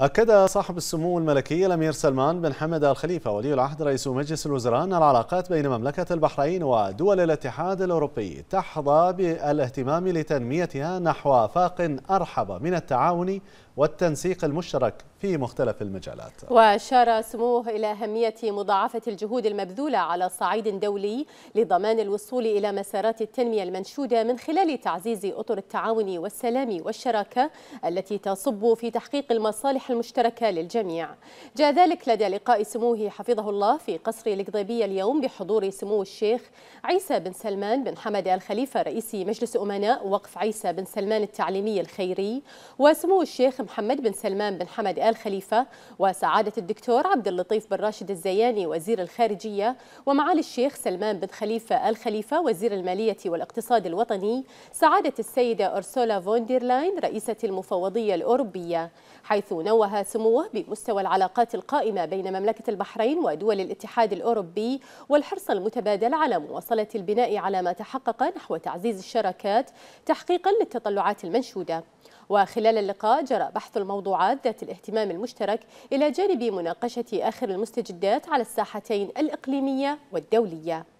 أكد صاحب السمو الملكي الأمير سلمان بن حمد الخليفة ولي العهد رئيس مجلس الوزراء أن العلاقات بين مملكة البحرين ودول الاتحاد الأوروبي تحظى بالاهتمام لتنميتها نحو آفاق أرحب من التعاون والتنسيق المشترك في مختلف المجالات وأشار سموه إلى أهمية مضاعفة الجهود المبذولة على صعيد دولي لضمان الوصول إلى مسارات التنمية المنشودة من خلال تعزيز أطر التعاون والسلام والشراكة التي تصب في تحقيق المصالح المشتركة للجميع جاء ذلك لدى لقاء سموه حفظه الله في قصر القضيبية اليوم بحضور سمو الشيخ عيسى بن سلمان بن حمد آل خليفة رئيس مجلس أمناء وقف عيسى بن سلمان التعليمي الخيري وسمو الشيخ محمد بن سلمان بن حمد آل خليفة وسعادة الدكتور عبد اللطيف بن راشد الزياني وزير الخارجية ومعالي الشيخ سلمان بن خليفة آل خليفة وزير المالية والاقتصاد الوطني سعادة السيدة أرسولا فونديرلاين رئيسة المفوضية الأوروبية حيث نوه سموه بمستوى العلاقات القائمة بين مملكة البحرين ودول الاتحاد الأوروبي والحرص المتبادل على مواصلة البناء على ما تحقق نحو تعزيز الشراكات تحقيقا للتطلعات المنشوده وخلال اللقاء جرى بحث الموضوعات ذات الاهتمام المشترك إلى جانب مناقشة آخر المستجدات على الساحتين الإقليمية والدولية